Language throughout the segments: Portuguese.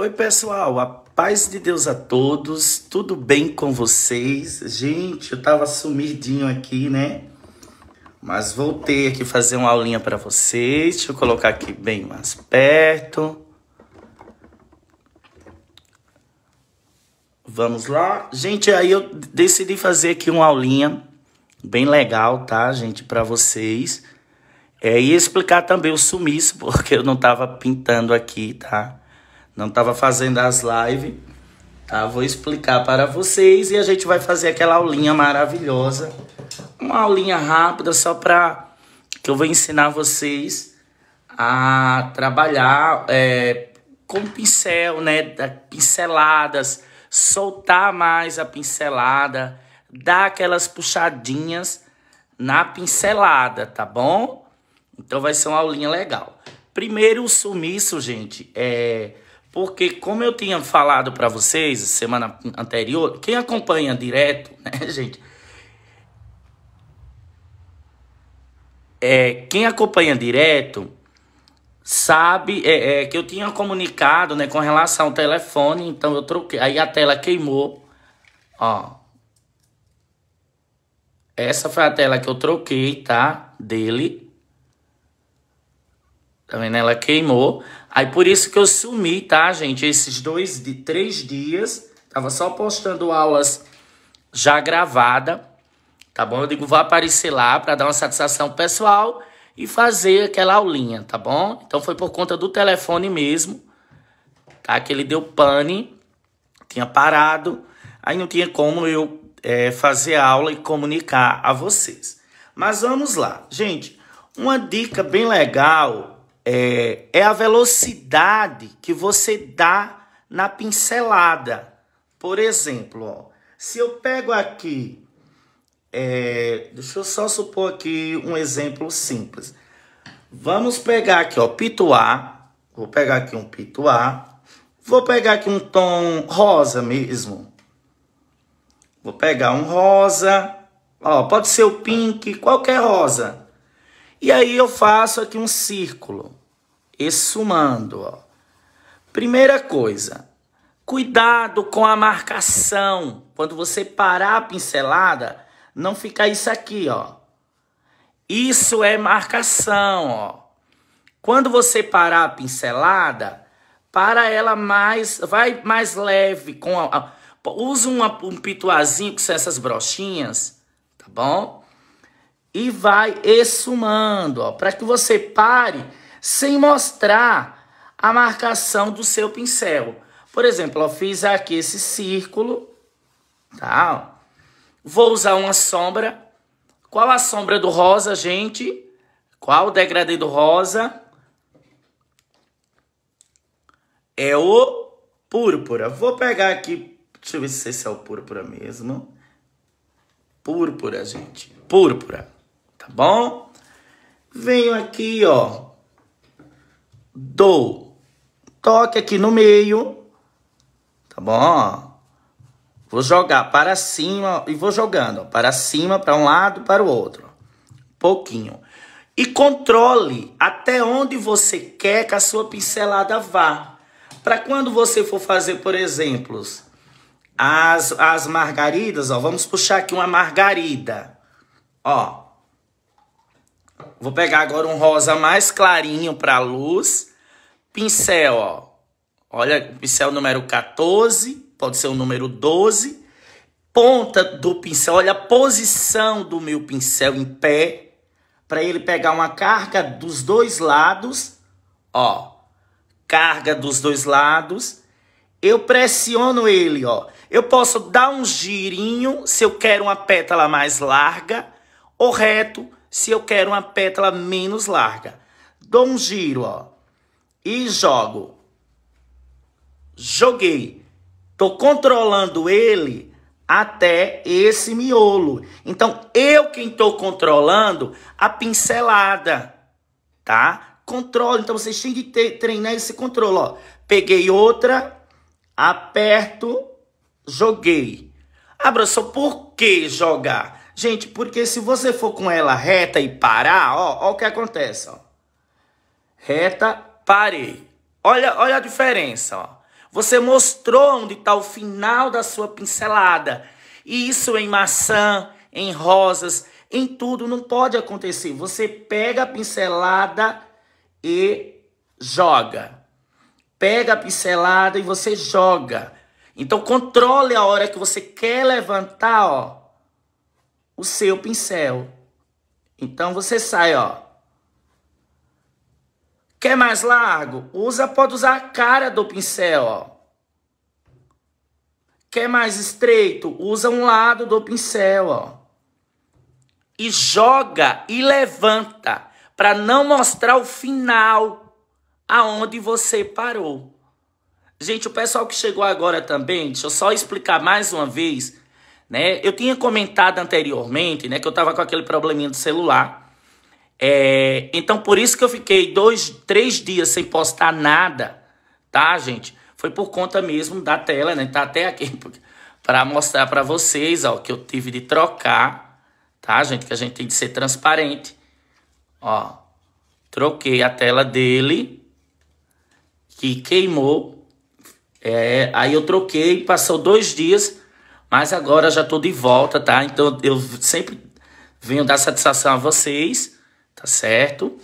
Oi, pessoal, a paz de Deus a todos, tudo bem com vocês? Gente, eu tava sumidinho aqui, né? Mas voltei aqui fazer uma aulinha para vocês. Deixa eu colocar aqui bem mais perto. Vamos lá. Gente, aí eu decidi fazer aqui uma aulinha bem legal, tá, gente, para vocês. É, e explicar também o sumiço, porque eu não tava pintando aqui, tá? não estava fazendo as lives, tá? Vou explicar para vocês e a gente vai fazer aquela aulinha maravilhosa. Uma aulinha rápida só para que eu vou ensinar vocês a trabalhar é, com pincel, né? Pinceladas, soltar mais a pincelada, dar aquelas puxadinhas na pincelada, tá bom? Então vai ser uma aulinha legal. Primeiro o sumiço, gente, é porque, como eu tinha falado para vocês semana anterior, quem acompanha direto, né, gente? É, quem acompanha direto sabe é, é, que eu tinha comunicado né, com relação ao telefone, então eu troquei. Aí a tela queimou. Ó. Essa foi a tela que eu troquei, tá? Dele. Tá vendo? Ela queimou. Aí por isso que eu sumi, tá, gente? Esses dois, de três dias, tava só postando aulas já gravada, tá bom? Eu digo, vou aparecer lá para dar uma satisfação pessoal e fazer aquela aulinha, tá bom? Então foi por conta do telefone mesmo, tá? Que ele deu pane, tinha parado, aí não tinha como eu é, fazer aula e comunicar a vocês. Mas vamos lá, gente. Uma dica bem legal é, é a velocidade que você dá na pincelada. Por exemplo, ó, se eu pego aqui, é, deixa eu só supor aqui um exemplo simples. Vamos pegar aqui, ó, pituá. Vou pegar aqui um pituá. Vou pegar aqui um tom rosa mesmo. Vou pegar um rosa. Ó, pode ser o pink, qualquer rosa. E aí eu faço aqui um círculo exumando. Ó. Primeira coisa, cuidado com a marcação. Quando você parar a pincelada, não fica isso aqui, ó. Isso é marcação, ó. Quando você parar a pincelada, para ela mais, vai mais leve com a, a usa uma, um pituazinho que são essas brochinhas, tá bom? E vai exumando, ó, para que você pare sem mostrar a marcação do seu pincel. Por exemplo, eu fiz aqui esse círculo, tá? Vou usar uma sombra. Qual a sombra do rosa, gente? Qual o degradê do rosa? É o púrpura. Vou pegar aqui, deixa eu ver se esse é o púrpura mesmo. Púrpura, gente. Púrpura, tá bom? Venho aqui, ó, do. Toque aqui no meio, tá bom? Vou jogar para cima e vou jogando para cima, para um lado, para o outro. Pouquinho. E controle até onde você quer que a sua pincelada vá. Para quando você for fazer, por exemplo, as, as margaridas, ó, vamos puxar aqui uma margarida. Ó. Vou pegar agora um rosa mais clarinho para a luz pincel, ó. Olha, pincel número 14, pode ser o número 12. Ponta do pincel, olha a posição do meu pincel em pé, para ele pegar uma carga dos dois lados, ó. Carga dos dois lados. Eu pressiono ele, ó. Eu posso dar um girinho se eu quero uma pétala mais larga, ou reto se eu quero uma pétala menos larga. Dou um giro, ó e jogo. Joguei. Tô controlando ele até esse miolo. Então, eu quem estou controlando a pincelada, tá? Controle. Então, vocês têm que ter, treinar esse controle. Ó. Peguei outra, aperto, joguei. Abraçou. por que jogar? Gente, porque se você for com ela reta e parar, ó, ó o que acontece, ó. Reta Pare. Olha, olha a diferença. Ó. Você mostrou onde está o final da sua pincelada. E isso em maçã, em rosas, em tudo não pode acontecer. Você pega a pincelada e joga. Pega a pincelada e você joga. Então controle a hora que você quer levantar, ó, o seu pincel. Então você sai, ó, Quer mais largo? Usa, pode usar a cara do pincel, ó. Quer mais estreito? Usa um lado do pincel, ó. E joga e levanta para não mostrar o final aonde você parou. Gente, o pessoal que chegou agora também, deixa eu só explicar mais uma vez, né? Eu tinha comentado anteriormente, né, que eu tava com aquele probleminha do celular. É, então, por isso que eu fiquei dois, três dias sem postar nada, tá, gente? Foi por conta mesmo da tela, né? Tá até aqui para mostrar para vocês, ó, que eu tive de trocar, tá, gente? Que a gente tem de ser transparente. Ó, troquei a tela dele, que queimou. É, aí eu troquei, passou dois dias, mas agora já tô de volta, tá? Então, eu sempre venho dar satisfação a vocês tá certo?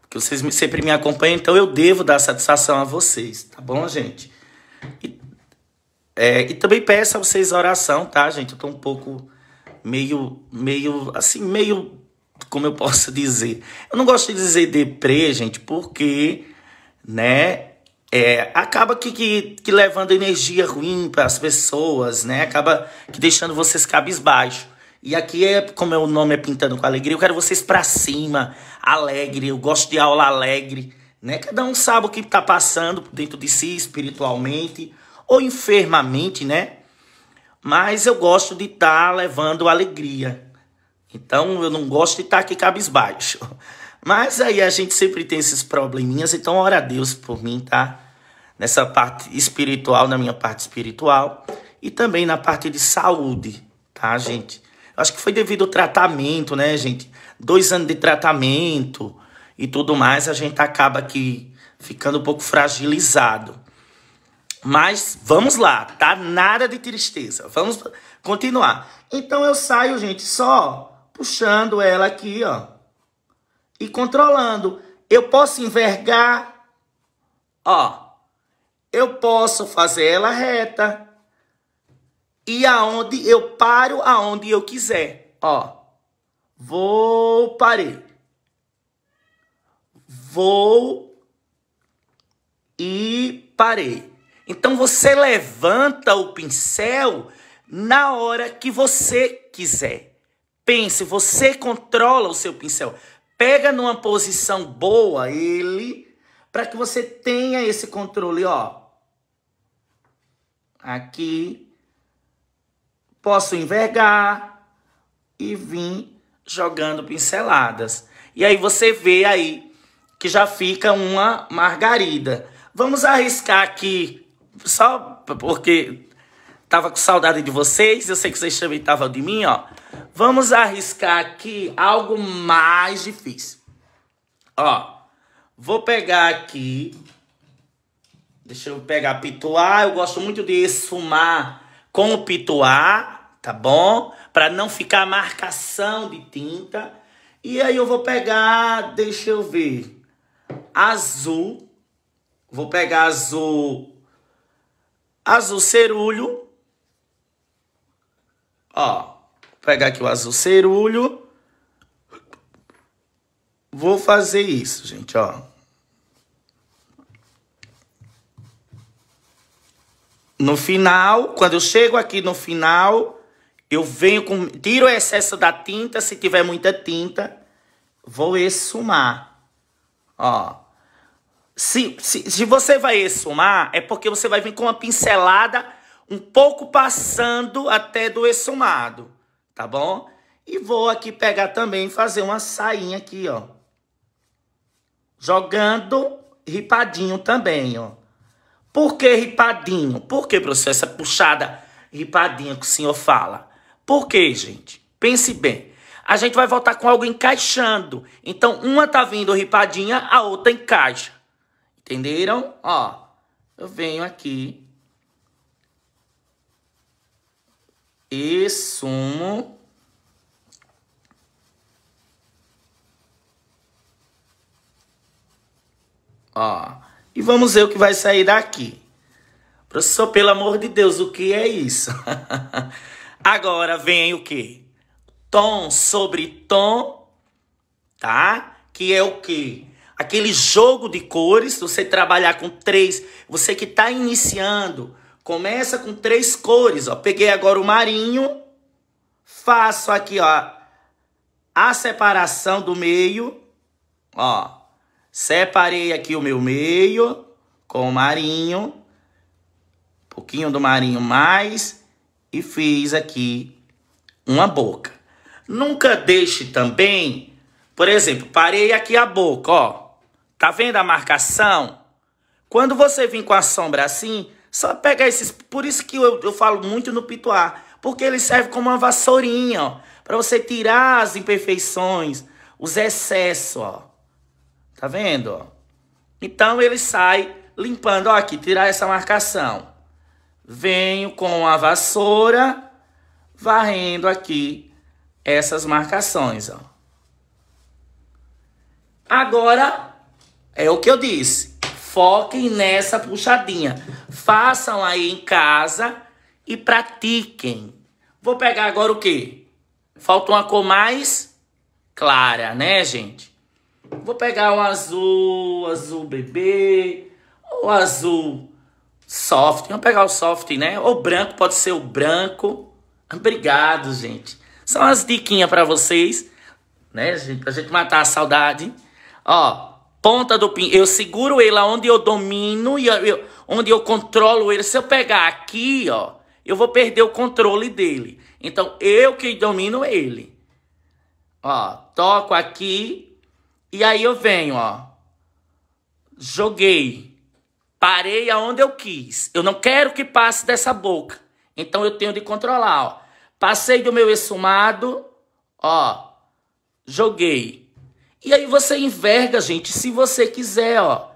Porque vocês sempre me acompanham, então eu devo dar satisfação a vocês, tá bom, gente? E, é, e também peço a vocês oração, tá, gente? Eu tô um pouco meio, meio, assim, meio, como eu posso dizer? Eu não gosto de dizer deprê, gente, porque, né, é, acaba que, que, que levando energia ruim para as pessoas, né? Acaba que deixando vocês cabisbaixo. E aqui, é, como é o nome é Pintando com Alegria, eu quero vocês pra cima, alegre. Eu gosto de aula alegre, né? Cada um sabe o que tá passando dentro de si, espiritualmente ou enfermamente, né? Mas eu gosto de estar tá levando alegria. Então eu não gosto de estar tá aqui cabisbaixo. Mas aí a gente sempre tem esses probleminhas, então ora a Deus por mim, tá? Nessa parte espiritual, na minha parte espiritual e também na parte de saúde, tá, gente? Acho que foi devido ao tratamento, né, gente? Dois anos de tratamento e tudo mais, a gente acaba aqui ficando um pouco fragilizado. Mas vamos lá, tá nada de tristeza. Vamos continuar. Então eu saio, gente, só puxando ela aqui, ó. E controlando. Eu posso envergar, ó. Eu posso fazer ela reta e aonde eu paro aonde eu quiser. Ó, vou, parei. Vou e parei. Então você levanta o pincel na hora que você quiser. Pense, você controla o seu pincel. Pega numa posição boa ele para que você tenha esse controle, ó. Aqui posso envergar e vir jogando pinceladas. E aí você vê aí que já fica uma margarida. Vamos arriscar aqui, só porque tava com saudade de vocês, eu sei que vocês também estavam de mim, ó. Vamos arriscar aqui algo mais difícil. Ó, vou pegar aqui, deixa eu pegar pituá, eu gosto muito de esfumar com o pituá, tá bom? Para não ficar marcação de tinta. E aí eu vou pegar, deixa eu ver, azul. Vou pegar azul, azul cerulho. Ó, vou pegar aqui o azul cerulho. Vou fazer isso, gente, ó. No final, quando eu chego aqui no final, eu venho com. Tiro o excesso da tinta. Se tiver muita tinta, vou exumar. Ó. Se, se, se você vai exumar, é porque você vai vir com uma pincelada um pouco passando até do exumado. Tá bom? E vou aqui pegar também fazer uma sainha aqui, ó. Jogando ripadinho também, ó. Por que ripadinho? Por que, professor, essa puxada ripadinha que o senhor fala? Por quê, gente? Pense bem. A gente vai voltar com algo encaixando. Então, uma tá vindo ripadinha, a outra encaixa. Entenderam? Ó, eu venho aqui. E sumo. Ó, e vamos ver o que vai sair daqui. Professor, pelo amor de Deus, o que é isso? Agora vem o que? Tom sobre tom, tá? Que é o que? Aquele jogo de cores, você trabalhar com três, você que está iniciando, começa com três cores, ó. Peguei agora o marinho, faço aqui, ó, a separação do meio, ó. Separei aqui o meu meio com o marinho, pouquinho do marinho mais e fiz aqui uma boca. Nunca deixe também, por exemplo, parei aqui a boca, ó. Tá vendo a marcação? Quando você vir com a sombra assim, só pega esses... Por isso que eu, eu falo muito no pituar, porque ele serve como uma vassourinha, ó. Pra você tirar as imperfeições, os excessos, ó. Tá vendo, ó? Então ele sai limpando, ó, aqui, tirar essa marcação venho com a vassoura varrendo aqui essas marcações. Ó. Agora, é o que eu disse. Foquem nessa puxadinha. Façam aí em casa e pratiquem. Vou pegar agora o quê? Falta uma cor mais clara, né, gente? Vou pegar um azul, azul bebê, ou azul Soft, vamos pegar o soft, né? Ou branco, pode ser o branco. Obrigado, gente. São as diquinhas para vocês, né, gente? Pra gente matar a saudade. Ó, ponta do pin. Eu seguro ele onde eu domino e eu, onde eu controlo ele. Se eu pegar aqui, ó, eu vou perder o controle dele. Então, eu que domino ele. Ó, toco aqui. E aí eu venho, ó. Joguei. Parei aonde eu quis. Eu não quero que passe dessa boca. Então eu tenho de controlar, ó. Passei do meu esfumado, ó. Joguei. E aí você enverga, gente, se você quiser, ó.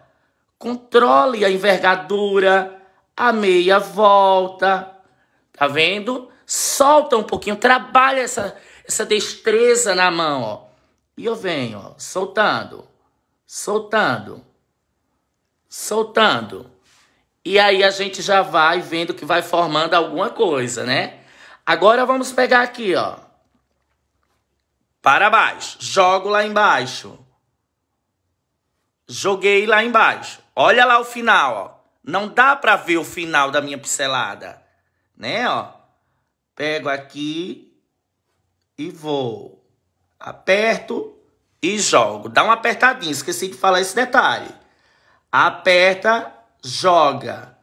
Controle a envergadura, a meia volta. Tá vendo? Solta um pouquinho, trabalha essa essa destreza na mão, ó. E eu venho, ó, soltando. Soltando soltando. E aí a gente já vai vendo que vai formando alguma coisa, né? Agora vamos pegar aqui, ó. Para baixo. Jogo lá embaixo. Joguei lá embaixo. Olha lá o final, ó. Não dá para ver o final da minha pincelada, né, ó? Pego aqui e vou. Aperto e jogo. Dá uma apertadinha, esqueci de falar esse detalhe aperta, joga,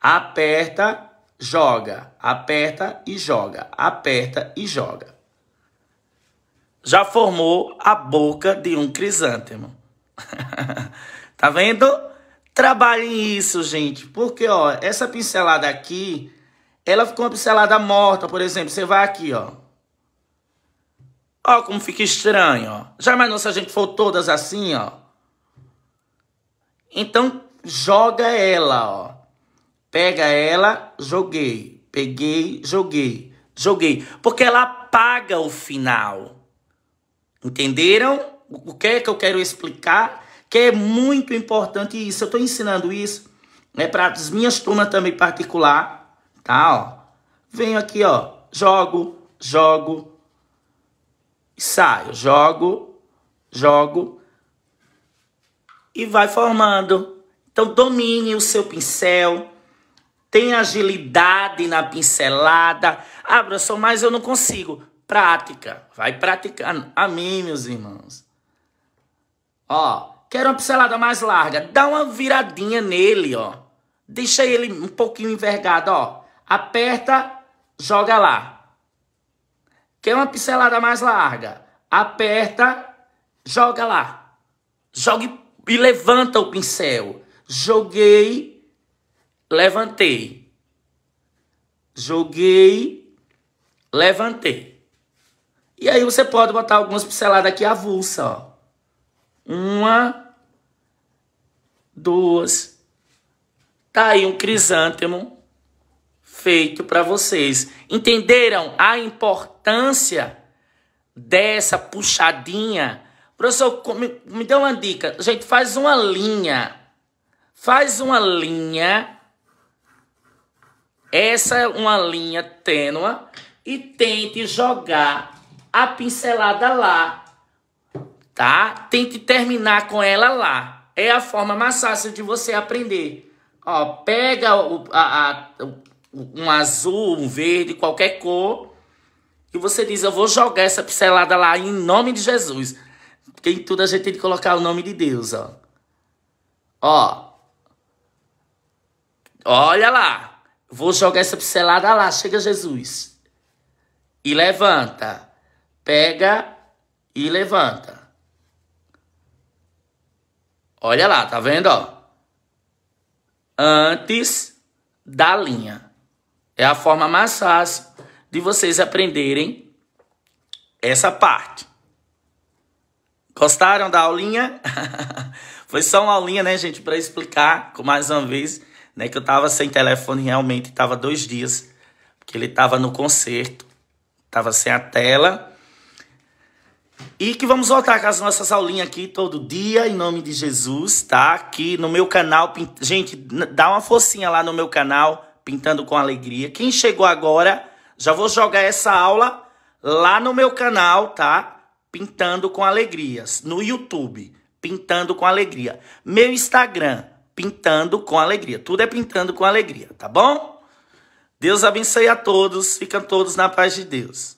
aperta, joga, aperta e joga, aperta e joga. Já formou a boca de um crisântemo. tá vendo? Trabalhem isso, gente, porque ó, essa pincelada aqui, ela ficou uma pincelada morta, por exemplo, você vai aqui, ó. Ó como fica estranho, ó. Já imaginou se a gente for todas assim, ó? Então joga ela, ó. Pega ela, joguei. Peguei, joguei. Joguei. Porque ela apaga o final. Entenderam? O que é que eu quero explicar? Que é muito importante isso. Eu estou ensinando isso né, para as minhas turmas também particular. Tá, ó. Venho aqui, ó. Jogo, jogo, saio. Jogo, jogo, e vai formando. Então domine o seu pincel, tenha agilidade na pincelada. Ah, professor, mas eu não consigo. Prática, vai praticando. Amém, meus irmãos. Ó, quero uma pincelada mais larga. Dá uma viradinha nele, ó. Deixa ele um pouquinho envergado, ó. Aperta, joga lá. Quer uma pincelada mais larga? Aperta, joga lá. Jogue e levanta o pincel. Joguei, levantei. Joguei, levantei. E aí você pode botar algumas pinceladas aqui avulsa, ó. Uma, duas. Tá aí um crisântemo feito para vocês. Entenderam a importância dessa puxadinha Professor, me, me dê uma dica. Gente, faz uma linha. Faz uma linha. Essa é uma linha tênua. E tente jogar a pincelada lá. Tá? Tente terminar com ela lá. É a forma mais fácil de você aprender. Ó, pega o, a, a, um azul, um verde, qualquer cor. E você diz, eu vou jogar essa pincelada lá em nome de Jesus. Porque em tudo a gente tem que colocar o nome de Deus, ó. Ó. Olha lá. Vou jogar essa pincelada lá. Chega Jesus. E levanta. Pega e levanta. Olha lá, tá vendo, ó? Antes da linha. É a forma mais fácil de vocês aprenderem essa parte. Gostaram da aulinha? Foi só uma aulinha, né, gente, para explicar com mais uma vez, né, que eu tava sem telefone realmente, tava dois dias, porque ele tava no concerto, tava sem a tela. E que vamos voltar com as nossas aulinhas aqui todo dia, em nome de Jesus, tá? Aqui no meu canal, pint... gente, dá uma focinha lá no meu canal, Pintando com Alegria. Quem chegou agora, já vou jogar essa aula lá no meu canal, tá? Pintando com Alegrias. No YouTube, Pintando com Alegria. Meu Instagram, Pintando com Alegria. Tudo é Pintando com Alegria, tá bom? Deus abençoe a todos. Ficam todos na paz de Deus.